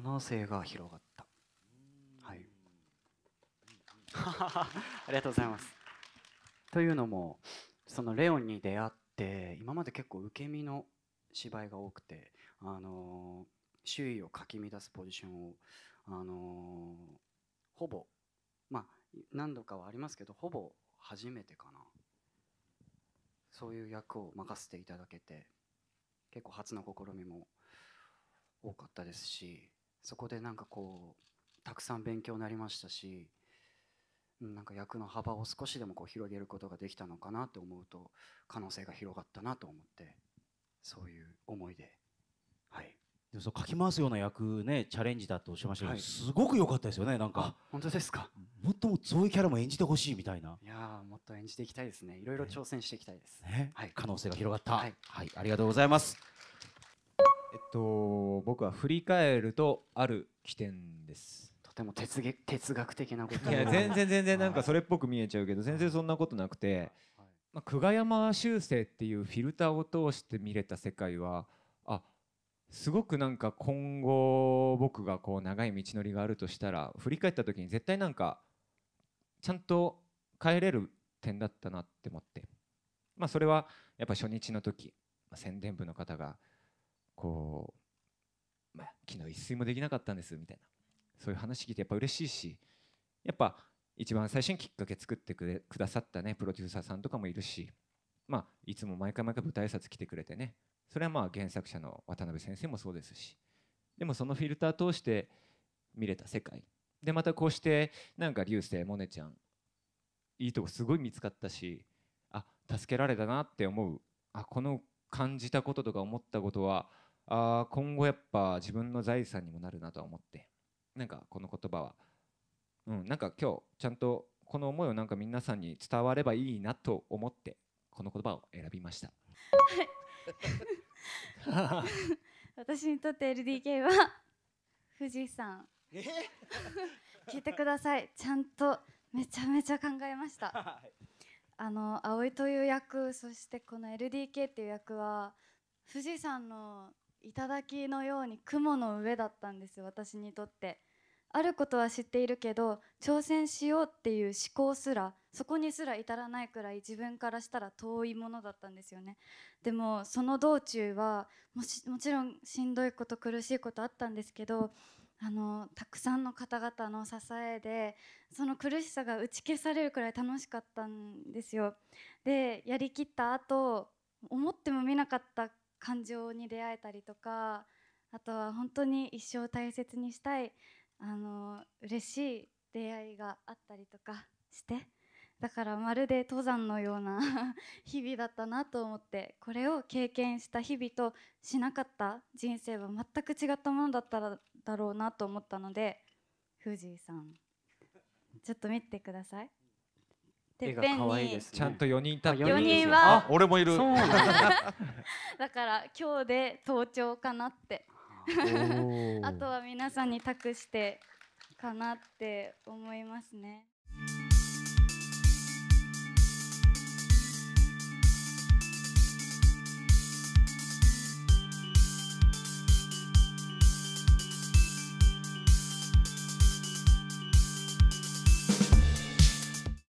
可能性が広がった。はい、ありがとうございます。というのもそのレオンに出会って今まで結構受け身の芝居が多くて、あのー、周囲をかき乱すポジションを、あのー、ほぼ、まあ、何度かはありますけどほぼ初めてかなそういう役を任せていただけて結構初の試みも多かったですしそこでなんかこうたくさん勉強になりましたしなんか役の幅を少しでもこう広げることができたのかなと思うと可能性が広がったなと思ってそういう思いではいでもそう書き回すような役ねチャレンジだとおっしゃいましたけど、はいすごく良かったですよねなんか本当ですかもっともそういうキャラも演じてほしいみたいないやーもっと演じていきたいですねいろいろ挑戦していきたいです、ね、はい可能性が広がった。ははい、ありがとうございます。えっと僕は振り返るとある起点ですとても哲学哲学的なこといや全然全然なんかそれっぽく見えちゃうけど全然そんなことなくて、まあ、久我山修正っていうフィルターを通して見れた世界はあすごくなんか今後僕がこう長い道のりがあるとしたら振り返った時に絶対なんかちゃんと帰れる点だったなって思ってまあそれはやっぱ初日の時、まあ、宣伝部の方がこう、まあ、昨日一睡もできなかったんですみたいなそういう話聞いてやっぱ嬉しいしやっぱ一番最初にきっかけ作ってくれくださったねプロデューサーさんとかもいるし、まあ、いつも毎回毎回舞台挨拶来てくれてねそれはまあ原作者の渡辺先生もそうですしでもそのフィルター通して見れた世界でまたこうしてなんか流星モネちゃんいいとこすごい見つかったしあ助けられたなって思うあこの感じたこととか思ったことはあ今後やっぱ自分の財産にもなるなと思ってなんかこの言葉は、うん、なんか今日ちゃんとこの思いをなんか皆さんに伝わればいいなと思ってこの言葉を選びました。はい、私にとって LDK は富士山。聞いてください。ちゃんとめちゃめちゃ考えました。あの葵という役、そしてこの LDK っていう役は富士山の頂のように雲の上だったんです私にとってあることは知っているけど挑戦しようっていう思考すらそこにすら至らないくらい自分からしたら遠いものだったんですよねでもその道中はもちろんしんどいこと苦しいことあったんですけどあのたくさんの方々の支えでその苦しさが打ち消されるくらい楽しかったんですよでやりきった後思ってもみなかった感情に出会えたりとかあとは本当に一生大切にしたいあの嬉しい出会いがあったりとかしてだからまるで登山のような 日々だったなと思ってこれを経験した日々としなかった人生は全く違ったものだっただろうなと思ったので藤井さんちょっと見てください。てっぺんにちゃんと4人立って4人は俺もいるだから今日で登頂かなって あとは皆さんに託してかなって思いますね。